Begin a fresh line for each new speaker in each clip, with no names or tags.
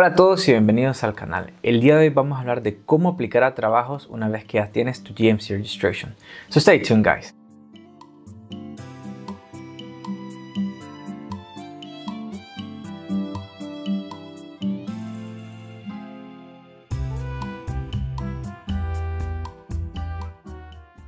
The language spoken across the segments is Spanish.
Hola a todos y bienvenidos al canal. El día de hoy vamos a hablar de cómo aplicar a trabajos una vez que ya tienes tu GMC registration. So stay tuned guys.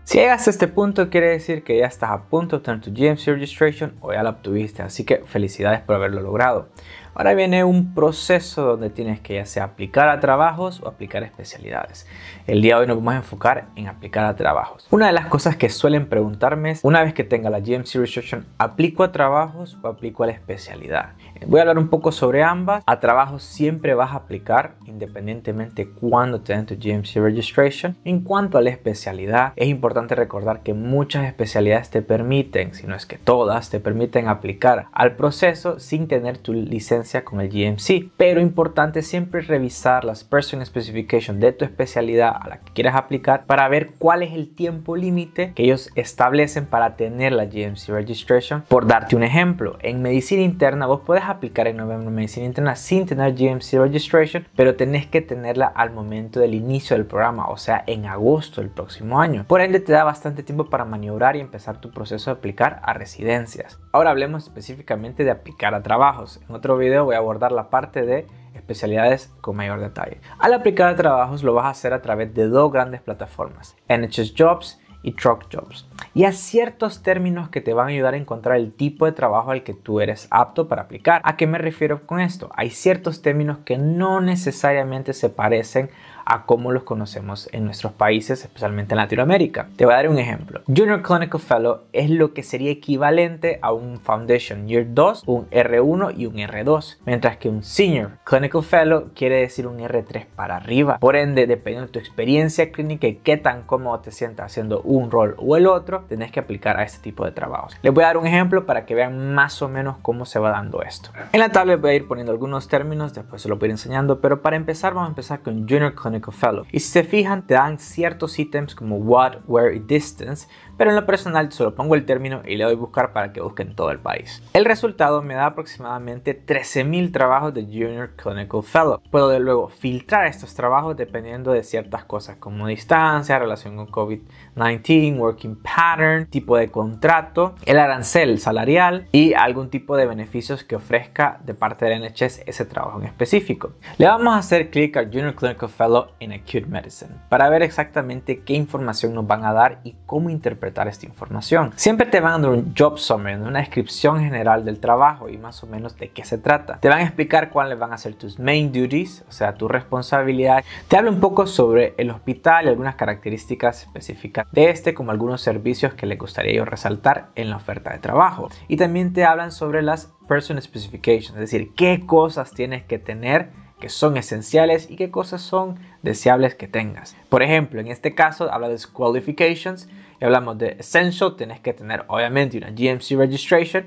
Si llegas a este punto quiere decir que ya estás a punto de tener tu GMC Registration o ya la obtuviste, así que felicidades por haberlo logrado. Ahora viene un proceso donde tienes que ya sea aplicar a trabajos o aplicar especialidades. El día de hoy nos vamos a enfocar en aplicar a trabajos. Una de las cosas que suelen preguntarme es, una vez que tenga la GMC Registration, ¿aplico a trabajos o aplico a la especialidad? Eh, voy a hablar un poco sobre ambas. A trabajos siempre vas a aplicar independientemente cuando te den tu GMC Registration. En cuanto a la especialidad, es importante recordar que muchas especialidades te permiten, si no es que todas, te permiten aplicar al proceso sin tener tu licencia con el GMC, pero importante siempre revisar las Person Specification de tu especialidad a la que quieras aplicar para ver cuál es el tiempo límite que ellos establecen para tener la GMC Registration. Por darte un ejemplo, en medicina interna vos podés aplicar en noviembre medicina interna sin tener GMC Registration, pero tenés que tenerla al momento del inicio del programa, o sea, en agosto del próximo año. Por ende, te da bastante tiempo para maniobrar y empezar tu proceso de aplicar a residencias. Ahora hablemos específicamente de aplicar a trabajos. En otro video voy a abordar la parte de especialidades con mayor detalle. Al aplicar trabajos lo vas a hacer a través de dos grandes plataformas, NHS Jobs y Truck Jobs. Y a ciertos términos que te van a ayudar a encontrar el tipo de trabajo al que tú eres apto para aplicar. ¿A qué me refiero con esto? Hay ciertos términos que no necesariamente se parecen a cómo los conocemos en nuestros países, especialmente en Latinoamérica. Te voy a dar un ejemplo. Junior Clinical Fellow es lo que sería equivalente a un Foundation Year 2, un R1 y un R2, mientras que un Senior Clinical Fellow quiere decir un R3 para arriba. Por ende, dependiendo de tu experiencia clínica y qué tan cómodo te sientas haciendo un rol o el otro, tenés que aplicar a este tipo de trabajos. Les voy a dar un ejemplo para que vean más o menos cómo se va dando esto. En la tabla voy a ir poniendo algunos términos, después se los voy a ir enseñando, pero para empezar vamos a empezar con Junior Clinical Fellow. Y si se fijan, te dan ciertos ítems como what, where y distance, pero en lo personal solo pongo el término y le doy buscar para que busquen todo el país. El resultado me da aproximadamente 13.000 trabajos de Junior Clinical Fellow. Puedo de luego filtrar estos trabajos dependiendo de ciertas cosas como distancia, relación con COVID-19, working pattern, tipo de contrato, el arancel salarial y algún tipo de beneficios que ofrezca de parte del NHS ese trabajo en específico. Le vamos a hacer clic a Junior Clinical Fellow in Acute Medicine para ver exactamente qué información nos van a dar y cómo interpretar esta información. Siempre te van a dar un job summary, una descripción general del trabajo y más o menos de qué se trata. Te van a explicar cuáles van a ser tus main duties, o sea, tu responsabilidad. Te hablan un poco sobre el hospital y algunas características específicas de este, como algunos servicios que les gustaría yo resaltar en la oferta de trabajo. Y también te hablan sobre las person specifications, es decir, qué cosas tienes que tener que son esenciales y qué cosas son deseables que tengas. Por ejemplo, en este caso habla de qualifications y hablamos de essential, tienes que tener obviamente una GMC registration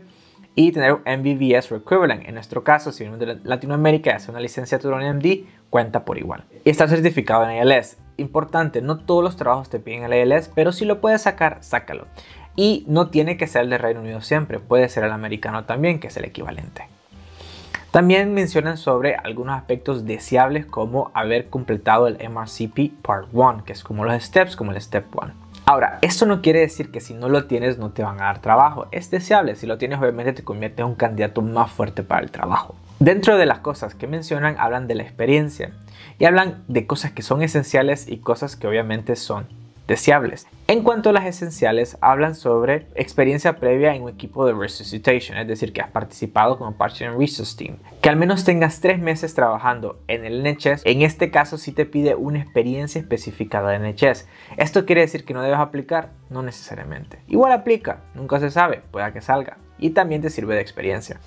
y tener un MBBS equivalent. En nuestro caso, si vienes de Latinoamérica y haces una licenciatura en MD, cuenta por igual. Y estar certificado en ALS. Importante, no todos los trabajos te piden el ALS, pero si lo puedes sacar, sácalo. Y no tiene que ser el de Reino Unido siempre, puede ser el americano también, que es el equivalente. También mencionan sobre algunos aspectos deseables como haber completado el MRCP Part 1, que es como los steps, como el Step 1. Ahora, esto no quiere decir que si no lo tienes no te van a dar trabajo. Es deseable, si lo tienes obviamente te conviertes en un candidato más fuerte para el trabajo. Dentro de las cosas que mencionan hablan de la experiencia y hablan de cosas que son esenciales y cosas que obviamente son en cuanto a las esenciales, hablan sobre experiencia previa en un equipo de resuscitation, es decir, que has participado como parte en Resource Team, que al menos tengas tres meses trabajando en el NHS. En este caso, si te pide una experiencia especificada de NHS. Esto quiere decir que no debes aplicar, no necesariamente. Igual aplica, nunca se sabe, pueda que salga y también te sirve de experiencia.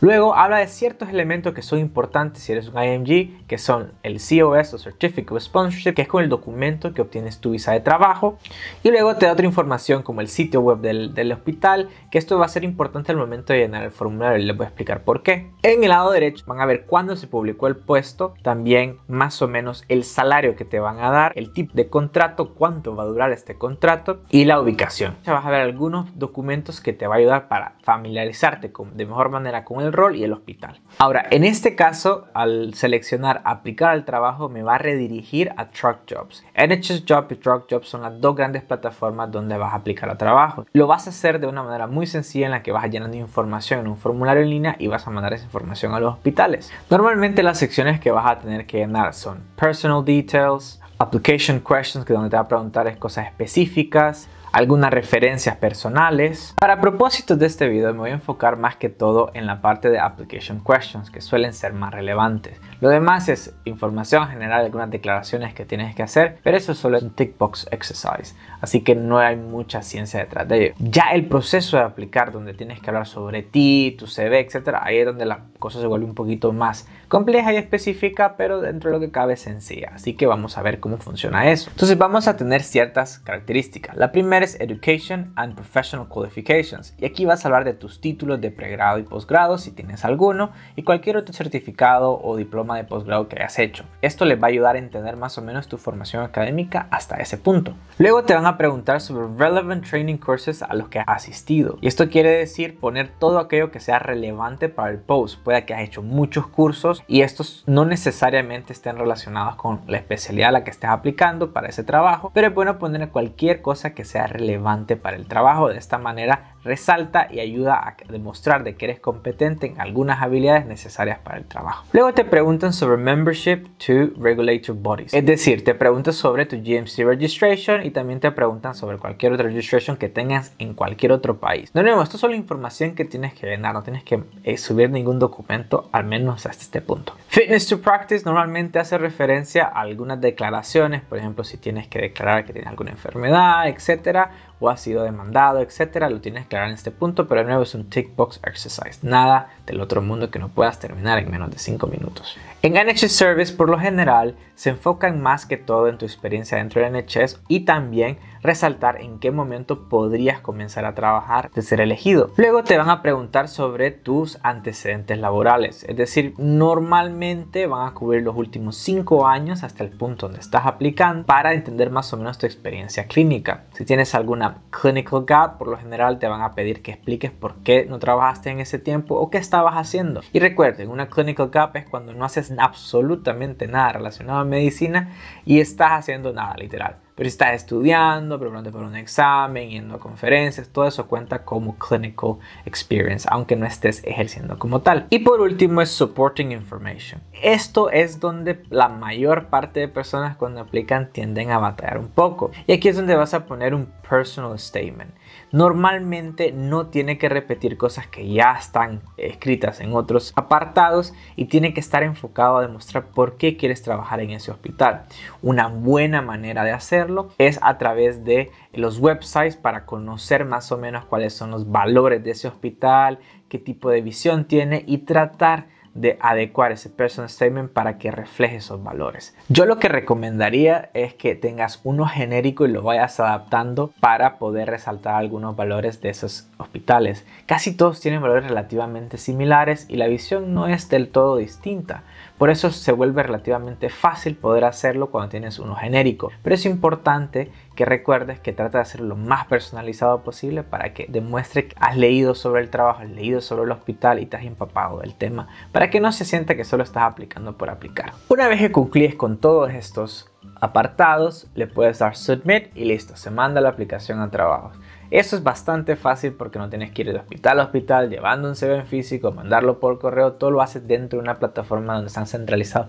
Luego habla de ciertos elementos que son importantes si eres un IMG, que son el COS o Certificate of Sponsorship, que es con el documento que obtienes tu visa de trabajo. Y luego te da otra información como el sitio web del, hospital, que esto va a ser importante al momento de llenar el formulario y les voy a explicar por qué. En el lado derecho van a ver cuándo se publicó el puesto, también más o menos el salario que te van a dar, el tipo de contrato, cuánto va a durar este contrato y la ubicación. Ya vas a ver algunos documentos que te va a ayudar para familiarizarte con, de mejor manera con el rol y el hospital. Ahora, en este caso, al seleccionar aplicar al trabajo, me va a redirigir a Truck Jobs. NHS Job y Truck Jobs son las dos grandes plataformas donde vas a aplicar al trabajo. Lo vas a hacer de una manera muy sencilla en la que vas a llenando información en un formulario en línea y vas a mandar esa información a los hospitales. Normalmente las secciones que vas a tener que llenar son personal details, application questions, que donde te va a preguntar es cosas específicas, algunas referencias personales. Para propósitos de este video me voy a enfocar más que todo en la parte de application questions que suelen ser más relevantes, lo demás es información general, algunas declaraciones que tienes que hacer, pero eso es solo un tick box exercise, así que no hay mucha ciencia detrás de ello. Ya el proceso de aplicar, donde tienes que hablar sobre ti, tu CV, etcétera, ahí es donde la cosa se vuelve un poquito más compleja y específica, pero dentro de lo que cabe sencilla. Así que vamos a ver cómo funciona eso. Entonces vamos a tener ciertas características. La primera es Education and Professional Qualifications, y aquí vas a hablar de tus títulos de pregrado y posgrado, si tienes alguno, y cualquier otro certificado o diploma de postgrado que hayas hecho. Esto les va a ayudar a entender más o menos tu formación académica hasta ese punto. Luego te van a preguntar sobre relevant training courses a los que has asistido. Y esto quiere decir poner todo aquello que sea relevante para el post. Puede que has hecho muchos cursos y estos no necesariamente estén relacionados con la especialidad a la que estés aplicando para ese trabajo, pero es bueno poner cualquier cosa que sea relevante para el trabajo. De esta manera resalta y ayuda a demostrar de que eres competente en algunas habilidades necesarias para el trabajo. Luego te preguntan sobre membership to regulatory bodies, es decir, te preguntan sobre tu GMC registration y también te preguntan sobre cualquier otra registration que tengas en cualquier otro país. No, no, esto es solo información que tienes que llenar, no tienes que eh, subir ningún documento, al menos hasta este punto. Fitness to practice normalmente hace referencia a algunas declaraciones, por ejemplo, si tienes que declarar que tienes alguna enfermedad, etcétera, o sido demandado, etcétera, lo tienes que aclarar en este punto, pero de nuevo es un tick box exercise, nada del otro mundo que no puedas terminar en menos de 5 minutos. En NHS Service por lo general se enfocan más que todo en tu experiencia dentro de NHS y también resaltar en qué momento podrías comenzar a trabajar de ser elegido. Luego te van a preguntar sobre tus antecedentes laborales, es decir, normalmente van a cubrir los últimos 5 años hasta el punto donde estás aplicando para entender más o menos tu experiencia clínica. Si tienes alguna clinical gap, por lo general te van a pedir que expliques por qué no trabajaste en ese tiempo o qué estabas haciendo. Y recuerden, una clinical gap es cuando no haces absolutamente nada relacionado a medicina y estás haciendo nada, literal pero si estás estudiando, preparándote para un examen, yendo a conferencias, todo eso cuenta como clinical experience, aunque no estés ejerciendo como tal. Y por último es supporting information. Esto es donde la mayor parte de personas cuando aplican tienden a batallar un poco. Y aquí es donde vas a poner un personal statement. Normalmente no tiene que repetir cosas que ya están escritas en otros apartados y tiene que estar enfocado a demostrar por qué quieres trabajar en ese hospital. Una buena manera de hacer es a través de los websites para conocer más o menos cuáles son los valores de ese hospital, qué tipo de visión tiene y tratar de adecuar ese personal statement para que refleje esos valores. Yo lo que recomendaría es que tengas uno genérico y lo vayas adaptando para poder resaltar algunos valores de esos hospitales. Casi todos tienen valores relativamente similares y la visión no es del todo distinta. Por eso se vuelve relativamente fácil poder hacerlo cuando tienes uno genérico. Pero es importante que recuerdes que trata de hacerlo lo más personalizado posible para que demuestre que has leído sobre el trabajo, has leído sobre el hospital y te has empapado del tema, para que no se sienta que solo estás aplicando por aplicar. Una vez que concluyes con todos estos apartados, le puedes dar submit y listo, se manda la aplicación a trabajo. Eso es bastante fácil porque no tienes que ir de hospital a hospital llevando un CV en físico, mandarlo por correo, todo lo haces dentro de una plataforma donde están centralizados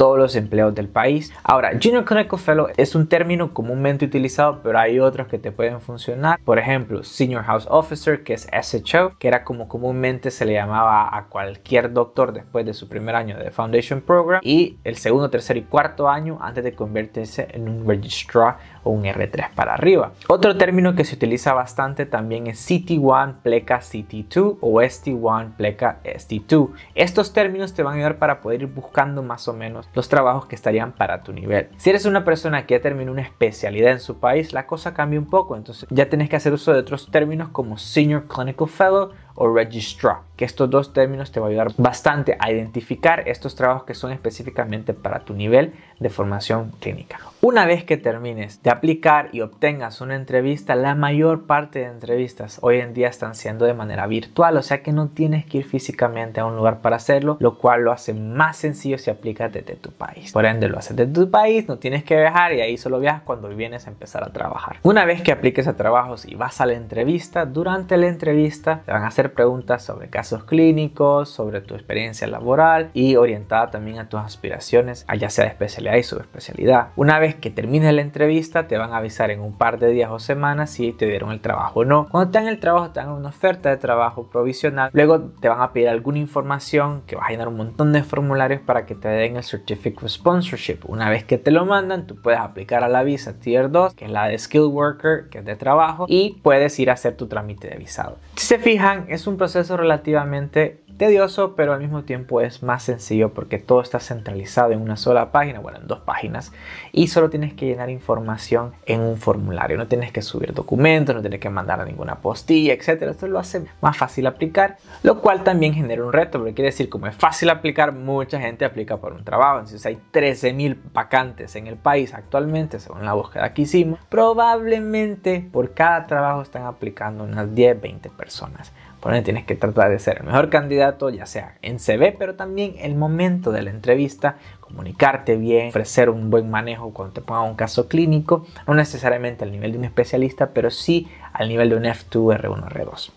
todos los empleos del país. Ahora, Junior Clinical Fellow es un término comúnmente utilizado, pero hay otros que te pueden funcionar. Por ejemplo, Senior House Officer, que es SHO, que era como comúnmente se le llamaba a cualquier doctor después de su primer año de Foundation Program y el segundo, tercer y cuarto año antes de convertirse en un Registrar o un R3 para arriba. Otro término que se utiliza bastante también es city one pleca city 2 o ST1 pleca ST2. Estos términos te van a ayudar para poder ir buscando más o menos los trabajos que estarían para tu nivel. Si eres una persona que ya terminó una especialidad en su país, la cosa cambia un poco, entonces ya tienes que hacer uso de otros términos como Senior Clinical Fellow o registrar, que estos dos términos te va a ayudar bastante a identificar estos trabajos que son específicamente para tu nivel de formación clínica. Una vez que termines de aplicar y obtengas una entrevista, la mayor parte de entrevistas hoy en día están siendo de manera virtual, o sea que no tienes que ir físicamente a un lugar para hacerlo, lo cual lo hace más sencillo si aplicas desde tu país. Por ende, lo haces desde tu país, no tienes que viajar y ahí solo viajas cuando vienes a empezar a trabajar. Una vez que apliques a trabajos y vas a la entrevista, durante la entrevista te van a hacer preguntas sobre casos clínicos, sobre tu experiencia laboral y orientada también a tus aspiraciones, allá sea de especialidad y subespecialidad. Una vez que termines la entrevista, te van a avisar en un par de días o semanas si te dieron el trabajo o no. Cuando te dan el trabajo, te dan una oferta de trabajo provisional. Luego te van a pedir alguna información que vas a llenar un montón de formularios para que te den el Certificate of Sponsorship. Una vez que te lo mandan, tú puedes aplicar a la visa Tier 2, que es la de Skilled Worker, que es de trabajo, y puedes ir a hacer tu trámite de visado. Si se fijan, es un proceso relativamente tedioso, pero al mismo tiempo es más sencillo porque todo está centralizado en una sola página, bueno, en dos páginas, y solo tienes que llenar información en un formulario. No tienes que subir documentos, no tienes que mandar a ninguna postilla, etc. Esto lo hace más fácil aplicar, lo cual también genera un reto, porque quiere decir, como es fácil aplicar, mucha gente aplica por un trabajo. Entonces hay 13.000 vacantes en el país actualmente, según la búsqueda que hicimos. Probablemente por cada trabajo están aplicando unas 10, 20 personas. Por ende, tienes que tratar de ser el mejor candidato, ya sea en CV, pero también el momento de la entrevista, comunicarte bien, ofrecer un buen manejo cuando te ponga un caso clínico, no necesariamente al nivel de un especialista, pero sí al nivel de un F2, R1, R2.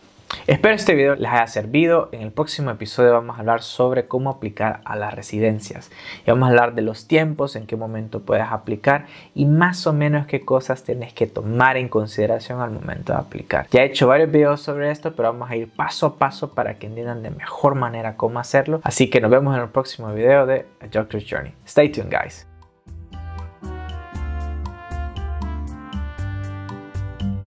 Espero este video les haya servido. En el próximo episodio vamos a hablar sobre cómo aplicar a las residencias. Y vamos a hablar de los tiempos, en qué momento puedes aplicar y más o menos qué cosas tienes que tomar en consideración al momento de aplicar. Ya he hecho varios videos sobre esto, pero vamos a ir paso a paso para que entiendan de mejor manera cómo hacerlo. Así que nos vemos en el próximo video de A Doctor's Journey. Stay tuned, guys.